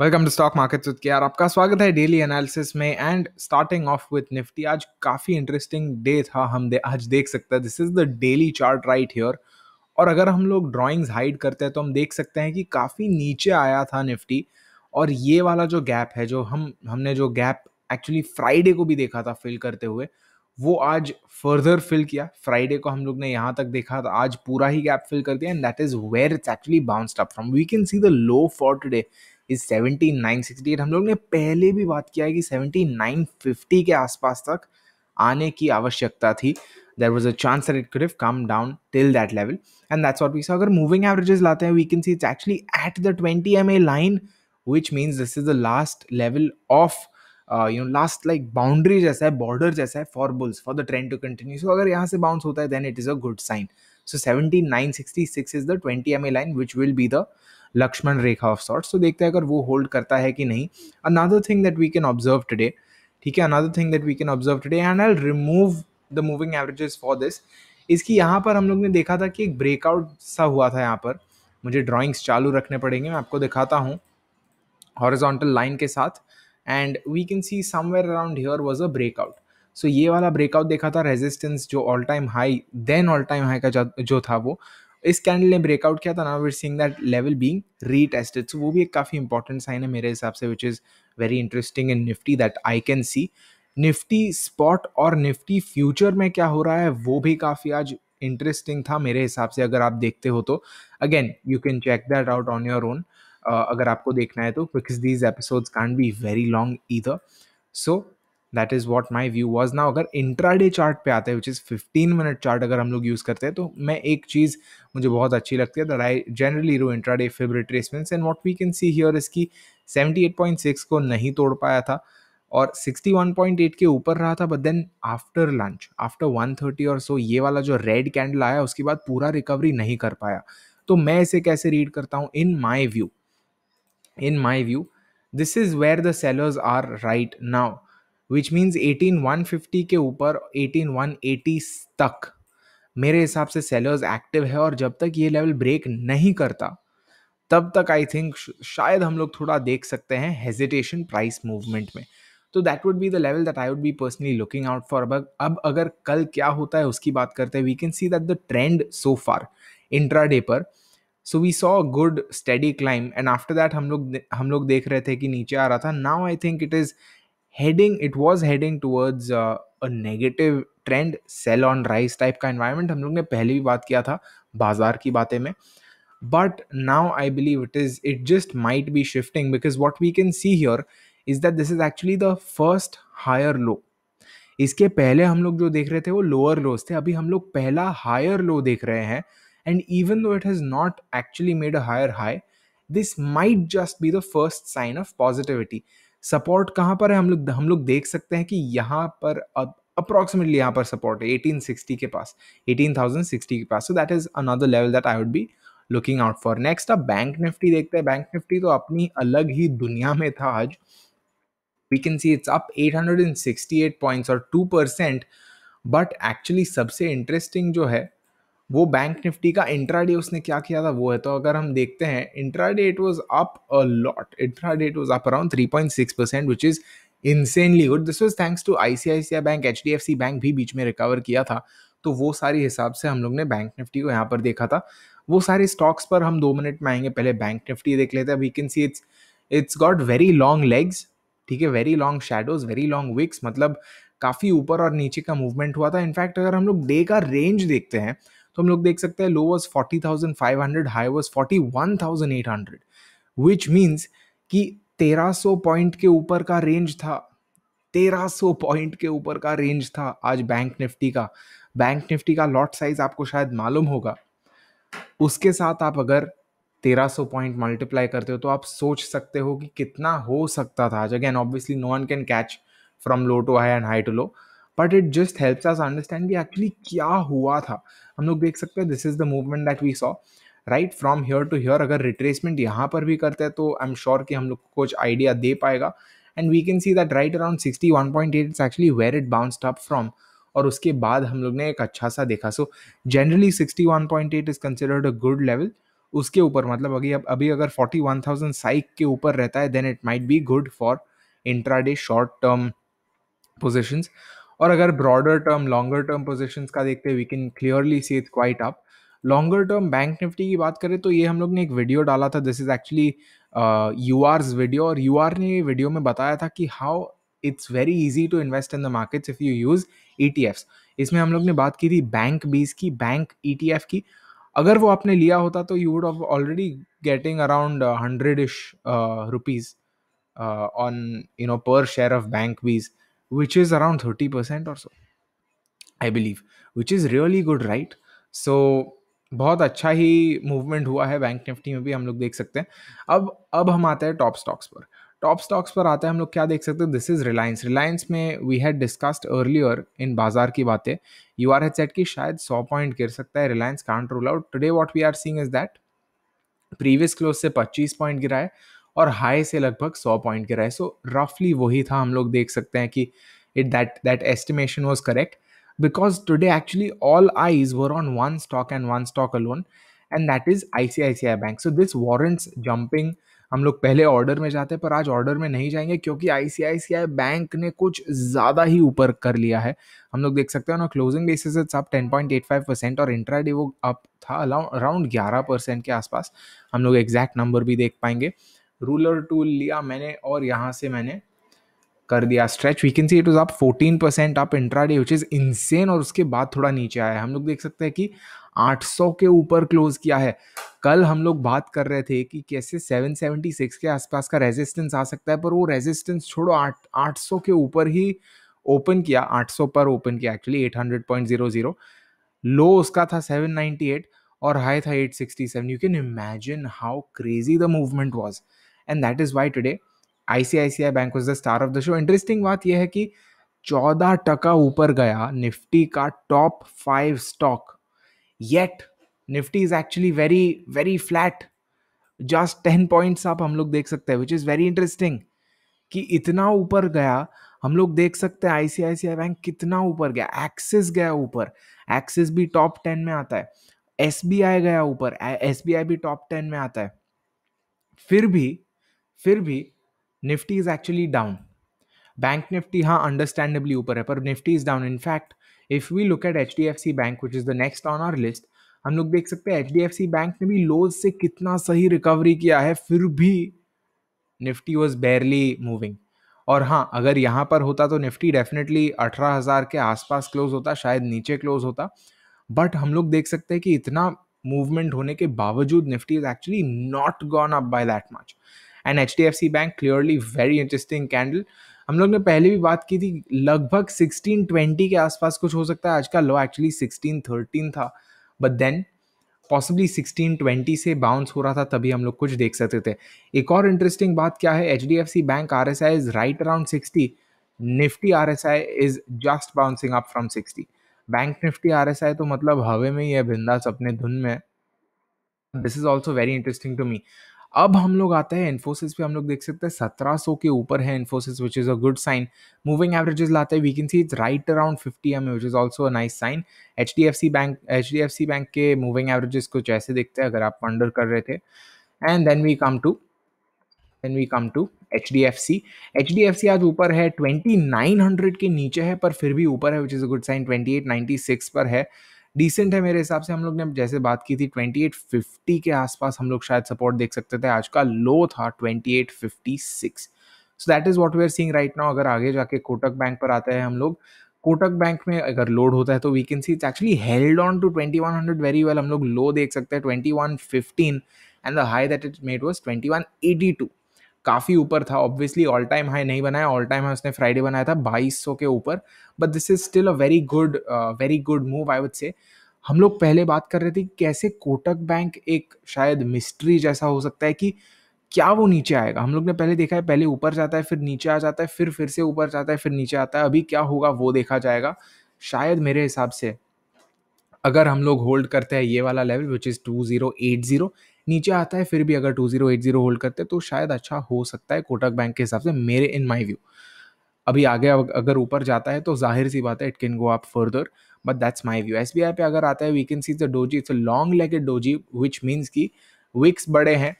Welcome to stock markets with KR आपका स्वागत है डेली एनालिसिस में and starting of with Nifty आज काफ़ी इंटरेस्टिंग डे था हम दे, आज देख सकते हैं this is the daily chart right here और अगर हम लोग ड्राइंग्स हाइड करते हैं तो हम देख सकते हैं कि काफ़ी नीचे आया था निफ्टी और ये वाला जो गैप है जो हम हमने जो गैप एक्चुअली फ्राइडे को भी देखा था फिल करते हुए वो आज फर्दर फिल किया फ्राइडे को हम लोग ने यहाँ तक देखा था आज पूरा ही गैप फिल कर दिया and that is where it's actually bounced up from we can see the low for today is seventy nine sixty eight हम लोग ने पहले भी बात किया है कि सेवेंटी नाइन फिफ्टी के आसपास तक आने की आवश्यकता थी there was a chance that it creep come down till that level and that's what we अगर मूविंग एवरेजेस लाते हैं we can see it's actually at the twenty M A line which means this is the last level of you know last like boundary जैसा है border जैसा है for bulls for the trend to continue so अगर यहाँ से bounce होता है then it is a good sign so seventy nine sixty six is the twenty M A line which will be the Lakshman Rekha of sorts तो देखते हैं अगर वो होल्ड करता है कि नहीं another thing that we can observe today ठीक है another thing that we can observe today and I remove the moving averages for this इसकी यहाँ पर हम लोग ने देखा था कि एक ब्रेकआउट सा हुआ था यहाँ पर मुझे ड्राॅइंग्स चालू रखने पड़ेंगे मैं आपको दिखाता हूँ हॉरिजॉन्टल लाइन के साथ and we can see somewhere around here was a breakout so ये वाला ब्रेकआउट देखा था रेजिस्टेंस जो all time high then all time high का जो था वो इस कैंडल ने ब्रेकआउट किया था ना we're seeing that level being retested so वो भी एक काफ़ी इंपॉर्टेंट साइन है मेरे हिसाब से which is very interesting in Nifty that I can see Nifty spot और निफ्टी फ्यूचर में क्या हो रहा है वो भी काफ़ी आज इंटरेस्टिंग था मेरे हिसाब से अगर आप देखते हो तो again you can check that out on your own अगर आपको देखना है तो because these episodes can be very long either so that is what my view was now अगर इंट्राडे चार्ट पे आते हैं which is fifteen minute chart अगर हम लोग यूज़ करते हैं तो मैं एक चीज़ मुझे बहुत अच्छी लगती है that I generally intra intraday fib retracements and what we can see here इसकी सेवेंटी एट पॉइंट सिक्स को नहीं तोड़ पाया था और सिक्सटी वन पॉइंट एट के ऊपर रहा था but then after lunch after one thirty or so ये वाला जो रेड कैंडल आया उसके बाद पूरा रिकवरी नहीं कर पाया तो मैं इसे कैसे रीड करता हूँ in my view in my view this is where the sellers are right now which means 18150 के ऊपर 18180 तक मेरे हिसाब से सेलर्स एक्टिव है और जब तक ये लेवल ब्रेक नहीं करता तब तक आई थिंक शायद हम लोग थोड़ा देख सकते हैं हेजिटेशन प्राइस मूवमेंट में तो that would be the level that I would be personally looking out for अब अब अगर कल क्या होता है उसकी बात करते हैं we can see that the trend so far intraday पर so we saw good study climb and after that हम लोग हम लोग देख रहे थे कि नीचे आ रहा था now I think it is heading it was heading towards uh, a negative trend sell on rise type का एन्वायरमेंट हम लोग ने पहले भी बात किया था बाजार की बातें में but now I believe it is it just might be shifting because what we can see here is that this is actually the first higher low इसके पहले हम लोग जो देख रहे थे वो लोअर लोज थे अभी हम लोग पहला हायर लो देख रहे हैं and even though it has not actually made a higher high this might just be the first sign of positivity support कहाँ पर है हम लोग हम लोग देख सकते हैं कि यहाँ पर अप्रॉक्सीमेटली यहाँ पर सपोर्ट है एटीन सिक्सटी के पास एटीन थाउजेंड सिक्सटी के पास so that is another level that I would be looking out for next अब बैंक निफ्टी देखते हैं बैंक निफ्टी तो अपनी अलग ही दुनिया में था आज we can see it's up at hundred and sixty eight points or two percent but actually सबसे इंटरेस्टिंग जो है वो बैंक निफ्टी का इंट्राडे उसने क्या किया था वो है तो अगर हम देखते हैं day it was up a lot day it was up around three point six percent which is insanely good this was thanks to I I C C I bank H D F C bank भी बीच में recover किया था तो वो सारी हिसाब से हम लोग ने बैंक निफ्टी को यहाँ पर देखा था वो सारे स्टॉक्स पर हम दो मिनट में आएंगे पहले बैंक निफ्टी देख लेते हैं we can see it's it's got very long legs ठीक है very long shadows very long wicks मतलब काफ़ी ऊपर और नीचे का मूवमेंट हुआ था इनफैक्ट अगर हम लोग डे का रेंज देखते हैं तो हम लोग देख सकते हैं low was forty thousand five hundred high was forty one thousand eight hundred which means कि तेरह सौ पॉइंट के ऊपर का रेंज था तेरह सौ पॉइंट के ऊपर का रेंज था आज बैंक निफ्टी का बैंक निफ्टी का लॉट साइज आपको शायद मालूम होगा उसके साथ आप अगर तेरह सौ पॉइंट मल्टीप्लाई करते हो तो आप सोच सकते हो कि कितना हो सकता था आज again obviously no one can catch from low to high and high to low but it just helps us understand कि एक्चुअली क्या हुआ था हम लोग देख सकते हैं this is the movement that we saw right from here to here अगर रिट्रेसमेंट यहाँ पर भी करते हैं तो आई एम श्योर कि हम लोग को कुछ आइडिया दे पाएगा and we can see that right around sixty one point eight is actually where it bounce up from और उसके बाद हम लोग ने एक अच्छा सा देखा so generally sixty one point eight is considered a good level उसके ऊपर मतलब अभी अब अभी अगर फोर्टी वन थाउजेंड साइक के ऊपर रहता है then it might be good for intraday short term positions और अगर broader term longer term position का देखते हैं we can clearly see it quite up longer term bank Nifty की बात करें तो ये हम लोग ने एक वीडियो डाला था this is actually U R's video और यू आर ने वीडियो में बताया था कि how it's very easy to invest in the markets if you use ई इसमें हम लोग ने बात की थी बैंक बीज की बैंक ई e की अगर वो आपने लिया होता तो you would of already getting around hundred ish rupees on you know per share of bank bees which is around 30% or so I believe which is really good right so बहुत अच्छा ही movement हुआ है bank Nifty में भी हम लोग देख सकते हैं अब अब हम आते हैं टॉप स्टॉक्स पर टॉप स्टॉक्स पर आते हैं हम लोग क्या देख सकते हैं दिस इज़ रिलायंस रिलायंस में we had discussed earlier in बाजार की बातें यू आर हेड सेट शायद सौ पॉइंट गिर सकता है Reliance can't rule out today what we are seeing is that previous close से पच्चीस पॉइंट गिरा है और हाई से लगभग सौ पॉइंट गिरा है सो रफली वही था हम लोग देख सकते हैं कि it that that estimation was correct because today actually all eyes were on one stock and one stock alone and that is I C I C I bank so this warrants jumping हम लोग पहले order में जाते हैं पर आज order में नहीं जाएंगे क्योंकि आई सी सी आई आई बैंक ने कुछ ज़्यादा ही ऊपर कर लिया है हम लोग देख सकते हैं ना closing basis it's up five percent और डे वो अप था अराउंड ग्यारह परसेंट के आसपास हम लोग एग्जैक्ट नंबर भी देख पाएंगे रूलर टूल लिया मैंने और यहाँ से मैंने कर दिया stretch we can see it was up fourteen percent intraday which is insane और उसके बाद थोड़ा नीचे आया हम लोग देख सकते हैं कि 800 के ऊपर क्लोज किया है कल हम लोग बात कर रहे थे कि कैसे 776 के आसपास का रेजिस्टेंस आ सकता है पर वो रेजिस्टेंस छोड़ो आठ आठ के ऊपर ही ओपन किया 800 पर ओपन किया एक्चुअली 800.00 लो उसका था 798 और हाई था 867 you can imagine how crazy the movement was and that is why today ICICI bank was the star of the show interesting बात यह है कि चौदह टका ऊपर गया निफ्टी का top five stock yet Nifty is actually very very flat just ten points आप हम लोग देख सकते हैं विच इज़ वेरी इंटरेस्टिंग कि इतना ऊपर गया हम लोग देख सकते हैं आईसीआईसीआई बैंक कितना ऊपर गया एक्सिस गया ऊपर एक्सिस भी टॉप टेन में आता है एस गया ऊपर एस बी आई भी टॉप टेन में आता है फिर भी फिर भी Nifty is actually down bank Nifty हाँ अंडरस्टैंडेबली ऊपर है पर Nifty is down in fact if we look at H D F C bank which is the next on our list हम लोग देख सकते हैं H D F C bank ने भी लोज से कितना सही रिकवरी किया है फिर भी निफ्टी वॉज बेयरली मूविंग और हाँ अगर यहाँ पर होता तो निफ्टी डेफिनेटली अठारह हज़ार के आसपास क्लोज होता शायद नीचे क्लोज होता बट हम लोग देख सकते हैं कि इतना मूवमेंट होने के बावजूद Nifty is actually not gone up by that much and H D F C bank clearly very interesting candle हम लोग ने पहले भी बात की थी लगभग सिक्सटीन ट्वेंटी के आसपास कुछ हो सकता है आज का लो एक्चुअली सिक्सटीन थर्टीन था but then possibly sixteen twenty से बाउंस हो रहा था तभी हम लोग कुछ देख सकते थे एक और इंटरेस्टिंग बात क्या है H D F C bank R S I is right around sixty Nifty R S I is just bouncing up from sixty bank Nifty R S I तो मतलब हवे में ही है बिंदास अपने धुन में this is also very interesting to me अब हम लोग आते हैं इन्फोसिस पे हम लोग देख सकते हैं सत्रह सौ के ऊपर है Infosys which is a good sign moving averages लाते हैं we can see it's right around fifty M which is also a nice sign H D F C bank H D F C bank के moving averages कुछ ऐसे देखते हैं अगर आप wonder कर रहे थे and then we come to then we come to H D F C H D F C आज ऊपर है ट्वेंटी नाइन हंड्रेड के नीचे है पर फिर भी ऊपर है which is a good sign twenty eight ninety six पर है डिसेंट है मेरे हिसाब से हम लोग ने जैसे बात की थी ट्वेंटी एट फिफ्टी के आसपास हम लोग शायद सपोर्ट देख सकते थे आज का लो था twenty eight fifty six so that is what we are seeing right now अगर आगे जाके कोटक बैंक पर आते हैं हम लोग कोटक बैंक में अगर लोड होता है तो we can see it's actually held on to hundred very well हम लोग लो देख सकते हैं fifteen and the high that it made eighty two काफ़ी ऊपर था ऑब्वियसली ऑल टाइम हाई नहीं बनाया ऑल टाइम हाई उसने फ्राइडे बनाया था बाईस के ऊपर but this is still a very good very good move I would say हम लोग पहले बात कर रहे थे कि कैसे कोटक बैंक एक शायद मिस्ट्री जैसा हो सकता है कि क्या वो नीचे आएगा हम लोग ने पहले देखा है पहले ऊपर जाता है फिर नीचे आ जाता है फिर फिर से ऊपर जाता है फिर नीचे आता है अभी क्या होगा वो देखा जाएगा शायद मेरे हिसाब से अगर हम लोग होल्ड करते हैं ये वाला level which is two zero eight zero नीचे आता है फिर भी अगर two zero eight zero hold करते तो शायद अच्छा हो सकता है कोटक बैंक के हिसाब से मेरे इन माई व्यू अभी आगे अगर ऊपर जाता है तो जाहिर सी बात है it can go up further but that's my view as पे अगर आता है we can see the doji it's a long legged doji which means की विक्स बड़े हैं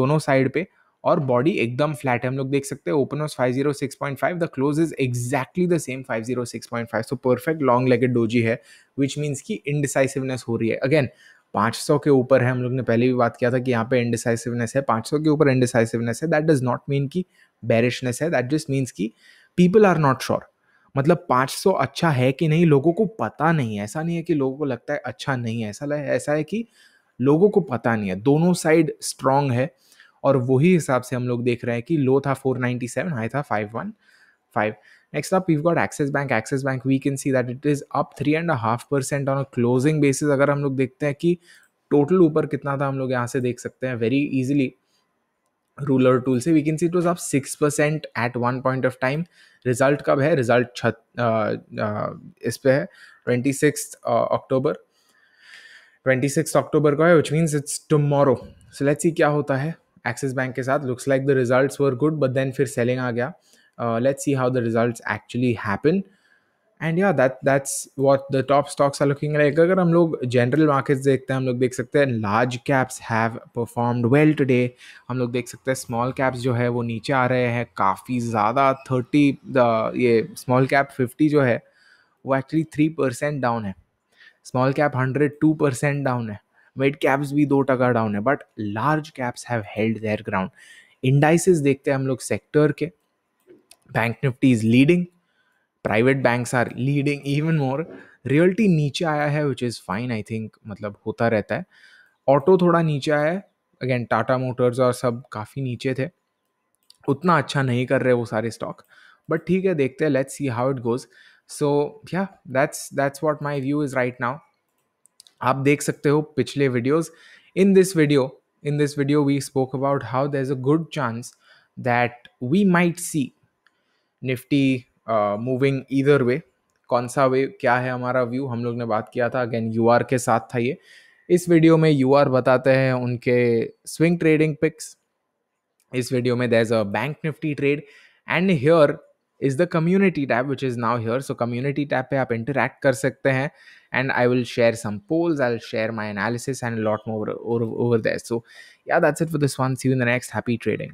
दोनों साइड पे और बॉडी एकदम फ्लैट है हम लोग देख सकते हैं open was five zero six point five the close is exactly the same five zero six point five so perfect long legged doji है विच मीन्स की इनडिसाइसिवनेस हो रही है अगेन 500 के ऊपर है हम लोग ने पहले भी बात किया था कि यहाँ पे इंडिसाइसिवनेस है 500 के ऊपर इंडिसाइसिवनेस है दैट डज नॉट मीन कि बैरिशनेस है दैट जस्ट मीन्स कि पीपल आर नॉट श्योर मतलब 500 अच्छा है कि नहीं लोगों को पता नहीं है ऐसा नहीं है कि लोगों को लगता है अच्छा नहीं है ऐसा ऐसा है कि लोगों को पता नहीं है दोनों साइड स्ट्रांग है और वही हिसाब से हम लोग देख रहे हैं कि लो था 497 हाई था 51 five. Next up, we've got Axis Bank. Axis Bank, we can see that it is up three and half percent on a closing basis अगर हम लोग देखते हैं कि टोटल ऊपर कितना था हम लोग यहाँ से देख सकते हैं वेरी इजिली रूलर टूल से we can see it was up six percent at one point of time result कब है रिजल्ट छत इस पे है twenty six October twenty six October को है which means it's tomorrow so let's see क्या होता है एक्सिस बैंक के साथ looks like the results were good but then फिर सेलिंग आ गया Uh, let's see how the results actually happen. And yeah that that's what the top stocks are looking like अगर हम लोग जनरल मार्केट्स देखते हैं हम लोग देख सकते हैं large caps have performed well today हम लोग देख सकते हैं स्मॉल कैप्स जो है वो नीचे आ रहे हैं काफ़ी ज़्यादा थर्टी ये स्मॉल कैप फिफ्टी जो है वो एक्चुअली थ्री परसेंट डाउन है small cap hundred two percent down है मिड कैप्स भी दो टका डाउन है but large caps have held their ground indices देखते हैं हम लोग सेक्टर के bank Nifty is leading private banks are leading even more realty नीचे आया है which is fine I think मतलब होता रहता है ऑटो थोड़ा नीचे आया है अगेन टाटा मोटर्स और सब काफ़ी नीचे थे उतना अच्छा नहीं कर रहे वो सारे स्टॉक बट ठीक है देखते हैं let's see how it goes so yeah that's that's what my view is right now आप देख सकते हो पिछले videos in this video in this video we spoke about how there is a good chance that we might see Nifty moving either way कौन सा वे क्या है हमारा व्यू हम लोग ने बात किया था अगेन यू के साथ था ये इस वीडियो में यू बताते हैं उनके स्विंग ट्रेडिंग पिक्स इस वीडियो में there's a bank Nifty trade and here is the community tab which is now here so community tab पे आप इंटरेक्ट कर सकते हैं and I will share some polls I will share my analysis and lot more over that so yeah that's it for this one see you the next happy trading